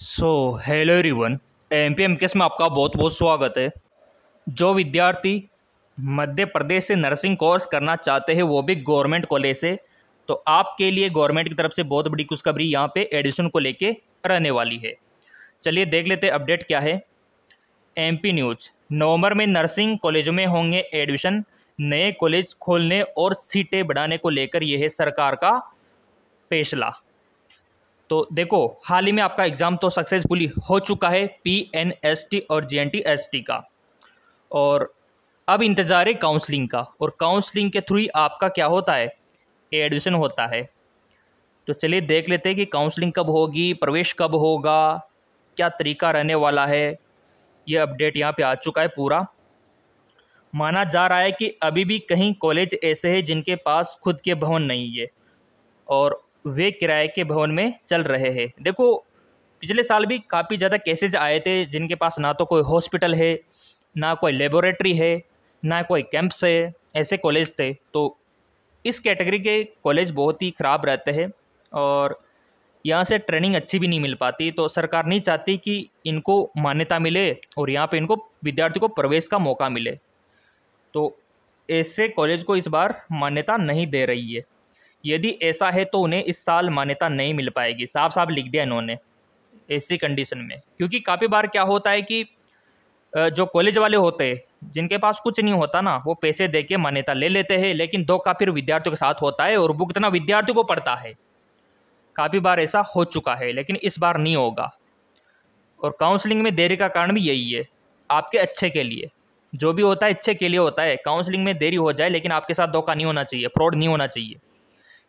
सो hello everyone M P M case में आपका बहुत बहुत स्वागत है जो विद्यार्थी मध्य प्रदेश से नर्सिंग कोर्स करना चाहते हैं वो भी गवर्नमेंट कॉलेज से तो आपके लिए गवर्नमेंट की तरफ से बहुत बड़ी खुशखबरी यहाँ पे एडमिशन को लेके रहने वाली है चलिए देख लेते अपडेट क्या है एम पी न्यूज नवम्बर में नर्सिंग कॉलेजों में होंगे एडमिशन नए कॉलेज खोलने और सीटें बढ़ाने को लेकर यह है सरकार का फैसला तो देखो हाल ही में आपका एग्ज़ाम तो सक्सेसफुली हो चुका है पी एन एस टी और J N T S T का और अब इंतज़ार है काउंसलिंग का और काउंसलिंग के थ्रू ही आपका क्या होता है एडमिशन होता है तो चलिए देख लेते हैं कि काउंसलिंग कब होगी प्रवेश कब होगा क्या तरीका रहने वाला है ये अपडेट यहाँ पे आ चुका है पूरा माना जा रहा है कि अभी भी कहीं कॉलेज ऐसे हैं जिनके पास खुद के भवन नहीं है और वे किराए के भवन में चल रहे हैं देखो पिछले साल भी काफ़ी ज़्यादा केसेज आए थे जिनके पास ना तो कोई हॉस्पिटल है ना कोई लेबोरेटरी है ना कोई कैंप्स है ऐसे कॉलेज थे तो इस कैटेगरी के कॉलेज बहुत ही ख़राब रहते हैं और यहाँ से ट्रेनिंग अच्छी भी नहीं मिल पाती तो सरकार नहीं चाहती कि इनको मान्यता मिले और यहाँ पे इनको विद्यार्थी को प्रवेश का मौका मिले तो ऐसे कॉलेज को इस बार मान्यता नहीं दे रही है यदि ऐसा है तो उन्हें इस साल मान्यता नहीं मिल पाएगी साफ साफ लिख दिया इन्होंने ऐसी कंडीशन में क्योंकि काफ़ी बार क्या होता है कि जो कॉलेज वाले होते हैं जिनके पास कुछ नहीं होता ना वो पैसे दे के मान्यता ले लेते हैं लेकिन दो का फिर विद्यार्थियों के साथ होता है और भुगतना विद्यार्थियों को पढ़ता है काफ़ी बार ऐसा हो चुका है लेकिन इस बार नहीं होगा और काउंसलिंग में देरी का कारण भी यही है आपके अच्छे के लिए जो भी होता है अच्छे के लिए होता है काउंसलिंग में देरी हो जाए लेकिन आपके साथ धोखा नहीं होना चाहिए फ्रॉड नहीं होना चाहिए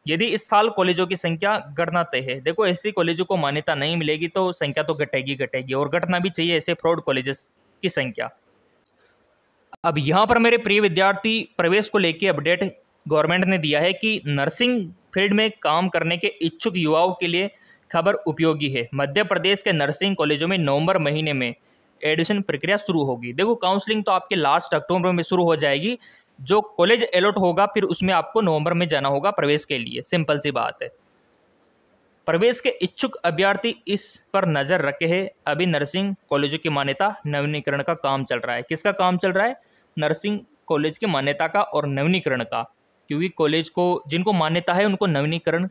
यदि इस साल कॉलेजों की संख्या घटना तय है देखो ऐसी कॉलेजों को मान्यता नहीं मिलेगी तो संख्या तो घटेगी घटेगी और घटना भी चाहिए ऐसे फ्रॉड कॉलेजेस की संख्या अब यहाँ पर मेरे प्रिय विद्यार्थी प्रवेश को लेकर अपडेट गवर्नमेंट ने दिया है कि नर्सिंग फील्ड में काम करने के इच्छुक युवाओं के लिए खबर उपयोगी है मध्य प्रदेश के नर्सिंग कॉलेजों में नवंबर महीने में एडमिशन प्रक्रिया शुरू होगी देखो काउंसलिंग तो आपके लास्ट अक्टूबर में शुरू हो जाएगी जो कॉलेज अलॉट होगा फिर उसमें आपको नवंबर में जाना होगा प्रवेश के लिए सिंपल सी बात है प्रवेश के इच्छुक अभ्यर्थी इस पर नज़र रखे है अभी नर्सिंग कॉलेजों की मान्यता नवीनीकरण का काम चल रहा है किसका काम चल रहा है नर्सिंग कॉलेज की मान्यता का और नवीनीकरण का क्योंकि कॉलेज को जिनको मान्यता है उनको नवीनीकरण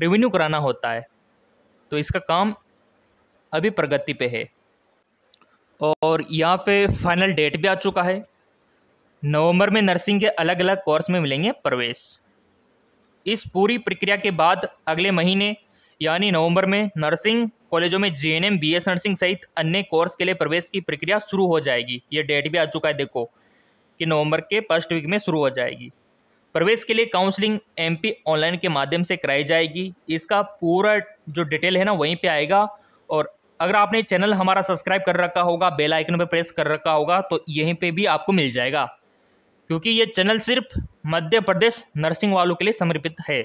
रिवेन्यू कराना होता है तो इसका काम अभी प्रगति पे है और यहाँ पे फाइनल डेट भी आ चुका है नवंबर में नर्सिंग के अलग अलग कोर्स में मिलेंगे प्रवेश इस पूरी प्रक्रिया के बाद अगले महीने यानी नवंबर में नर्सिंग कॉलेजों में जे एन नर्सिंग सहित अन्य कोर्स के लिए प्रवेश की प्रक्रिया शुरू हो जाएगी ये डेट भी आ चुका है देखो कि नवंबर के फर्स्ट वीक में शुरू हो जाएगी प्रवेश के लिए काउंसलिंग एमपी ऑनलाइन के माध्यम से कराई जाएगी इसका पूरा जो डिटेल है ना वहीं पर आएगा और अगर आपने चैनल हमारा सब्सक्राइब कर रखा होगा बेल आइकन पर प्रेस कर रखा होगा तो यहीं पे भी आपको मिल जाएगा क्योंकि ये चैनल सिर्फ मध्य प्रदेश नर्सिंग वालों के लिए समर्पित है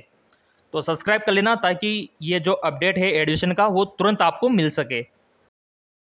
तो सब्सक्राइब कर लेना ताकि ये जो अपडेट है एडमिशन का वो तुरंत आपको मिल सके